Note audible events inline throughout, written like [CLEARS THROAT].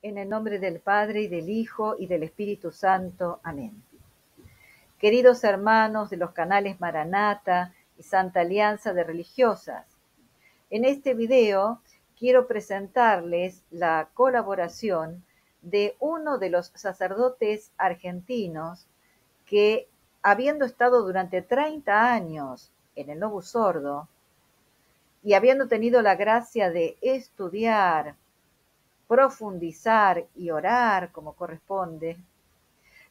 En el nombre del Padre y del Hijo y del Espíritu Santo. Amén. Queridos hermanos de los canales Maranata y Santa Alianza de Religiosas, en este video quiero presentarles la colaboración de uno de los sacerdotes argentinos que, habiendo estado durante 30 años en el Novus Sordo y habiendo tenido la gracia de estudiar profundizar y orar como corresponde,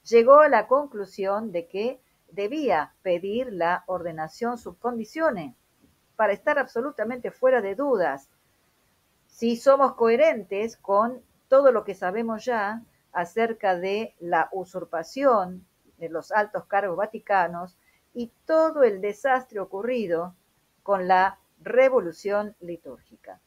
llegó a la conclusión de que debía pedir la ordenación subcondicione para estar absolutamente fuera de dudas. Si somos coherentes con todo lo que sabemos ya acerca de la usurpación de los altos cargos vaticanos y todo el desastre ocurrido con la revolución litúrgica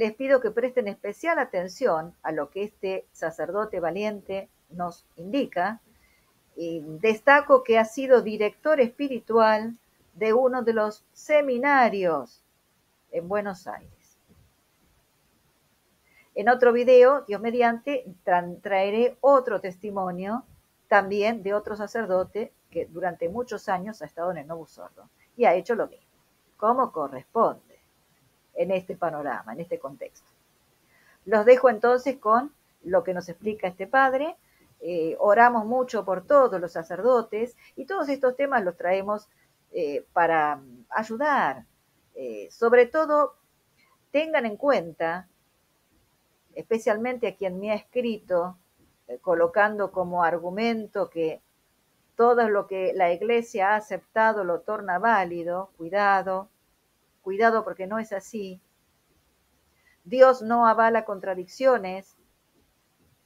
les pido que presten especial atención a lo que este sacerdote valiente nos indica. Y destaco que ha sido director espiritual de uno de los seminarios en Buenos Aires. En otro video, Dios mediante, traeré otro testimonio también de otro sacerdote que durante muchos años ha estado en el Novo Sordo y ha hecho lo mismo, como corresponde en este panorama, en este contexto. Los dejo entonces con lo que nos explica este padre. Eh, oramos mucho por todos los sacerdotes y todos estos temas los traemos eh, para mm, ayudar. Eh, sobre todo, tengan en cuenta, especialmente a quien me ha escrito, colocando como argumento que todo lo que la iglesia ha aceptado lo torna válido, cuidado, Cuidado porque no es así. Dios no avala contradicciones,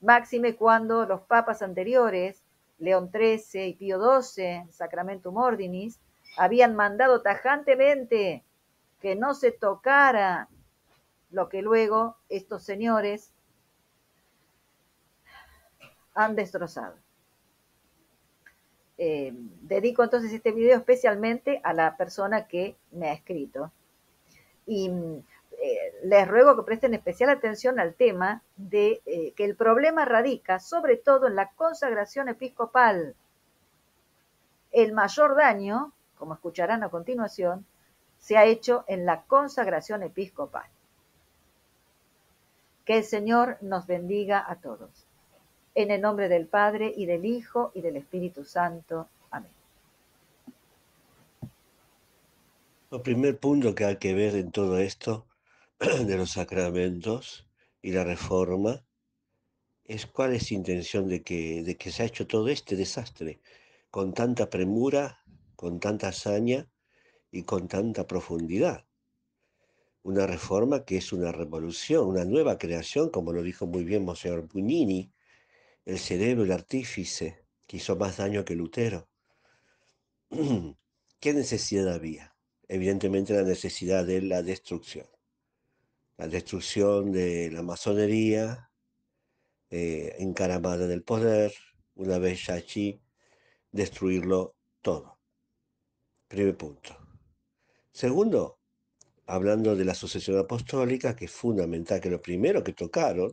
máxime cuando los papas anteriores, León XIII y Pío XII, Sacramentum Mordinis, habían mandado tajantemente que no se tocara lo que luego estos señores han destrozado. Eh, dedico entonces este video especialmente a la persona que me ha escrito. Y eh, les ruego que presten especial atención al tema de eh, que el problema radica sobre todo en la consagración episcopal. El mayor daño, como escucharán a continuación, se ha hecho en la consagración episcopal. Que el Señor nos bendiga a todos. En el nombre del Padre y del Hijo y del Espíritu Santo. Amén. El primer punto que hay que ver en todo esto [CLEARS THROAT] de los sacramentos y la reforma es cuál es la intención de que, de que se ha hecho todo este desastre con tanta premura, con tanta hazaña y con tanta profundidad. Una reforma que es una revolución, una nueva creación, como lo dijo muy bien Monseñor Pugnini, el cerebro, el artífice, que hizo más daño que Lutero. [CLEARS THROAT] ¿Qué necesidad había? evidentemente la necesidad de la destrucción. La destrucción de la masonería eh, encaramada del poder, una vez ya allí, destruirlo todo. Primer punto. Segundo, hablando de la sucesión apostólica, que es fundamental, que lo primero que tocaron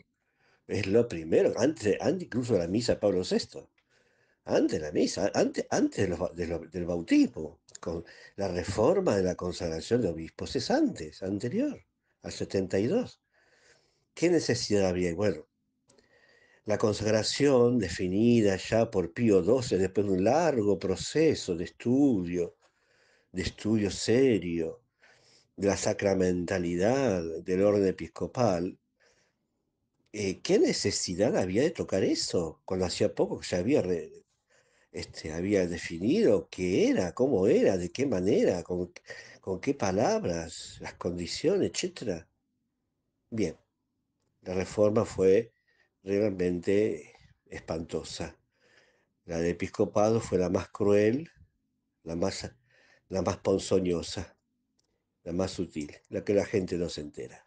es lo primero, antes, antes incluso de la misa de Pablo VI, antes de la misa, antes, antes del bautismo, con la reforma de la consagración de obispos es antes, anterior, al 72. ¿Qué necesidad había? Bueno, la consagración definida ya por Pío XII, después de un largo proceso de estudio, de estudio serio, de la sacramentalidad del orden episcopal, eh, ¿qué necesidad había de tocar eso? Cuando hacía poco que ya había este, había definido qué era, cómo era, de qué manera, con, qué palabras, las condiciones, etc. Bien, la reforma fue realmente espantosa. La del episcopado fue la más cruel, la más, la más ponzoñosa, la más sutil, la que la gente no se entera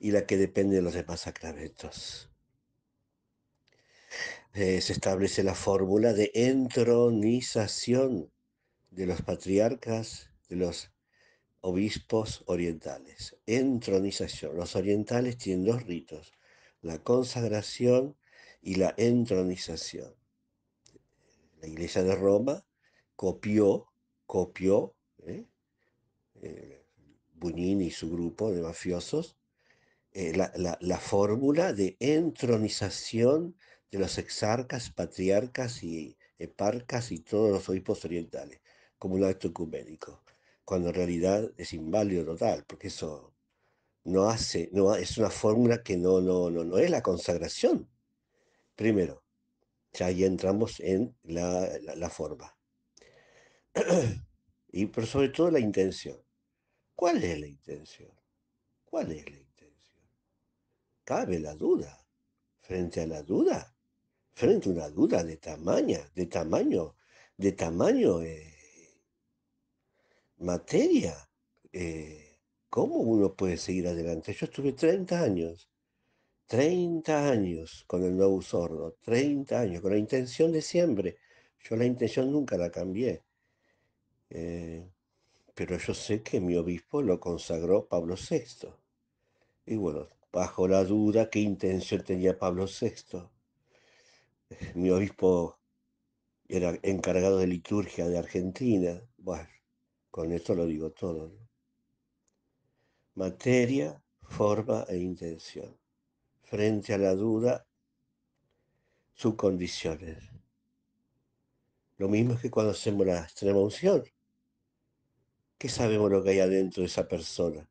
y la que depende de los demás sacramentos. Eh, se establece la fórmula de entronización de los patriarcas, de los obispos orientales. Entronización. Los orientales tienen dos ritos, la consagración y la entronización. La iglesia de Roma copió, copió, ¿eh? eh y su grupo de mafiosos, eh, la fórmula de entronización de los exarcas, patriarcas y eparcas y todos los obispos orientales, como un acto ecuménico, cuando en realidad es inválido total, porque eso no hace, no, es una fórmula que no, no, no, es la consagración. Primero, ya ahí entramos en la, forma. [CLEARS THROAT] y pero sobre todo la intención. ¿Cuál es la intención? ¿Cuál es la intención? Cabe la duda. Frente a la duda, frente a una duda de tamaño, de tamaño, de tamaño eh, materia. Eh, ¿Cómo uno puede seguir adelante? Yo estuve 30 años, 30 años con el nuevo sordo, 30 años, con la intención de siempre. Yo la intención nunca la cambié. Eh, pero yo sé que mi obispo lo consagró Pablo VI. Y bueno, bajo la duda qué intención tenía Pablo VI [LAUGHS] mi obispo era encargado de liturgia de Argentina. Bueno, con esto lo digo todo. Materia, forma e intención. Frente a la duda, sus condiciones. Lo mismo es que cuando hacemos la extrema unción. ¿Qué sabemos lo que hay adentro de esa persona?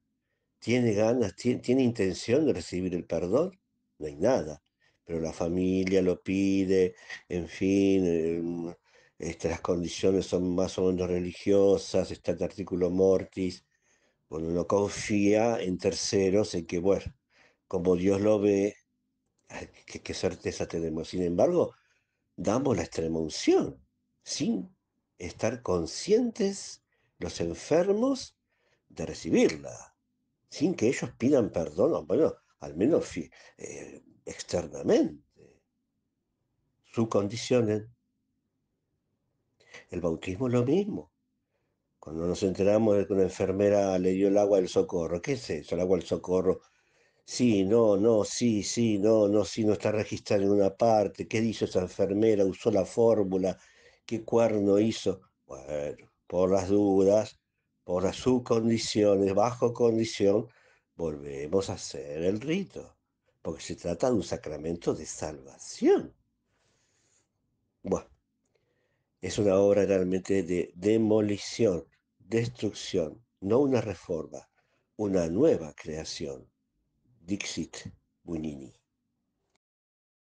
¿Tiene ganas, tiene intención de recibir el perdón? No hay nada pero la familia lo pide, en fin, las em, condiciones son más o menos religiosas, está el artículo mortis, bueno, uno confía en terceros, en que, bueno, como Dios lo ve, qué, certeza tenemos. Sin embargo, damos la extrema unción, sin estar conscientes los enfermos de recibirla, sin que ellos pidan perdón, bueno, al menos eh, externamente sus condiciones. El bautismo es lo mismo. Cuando nos enteramos de que una enfermera le dio el agua del socorro, ¿qué es eso, el agua del socorro? Sí, no, no, sí, sí, no, no, sí, no está registrado en una parte. ¿Qué hizo esa enfermera? ¿Usó la fórmula? ¿Qué cuerno hizo? Bueno, por las dudas, por las subcondiciones, bajo condición, volvemos a hacer el rito porque se trata de un sacramento de salvación. Bueno, es una obra realmente de demolición, destrucción, no una reforma, una nueva creación. Dixit Bunini.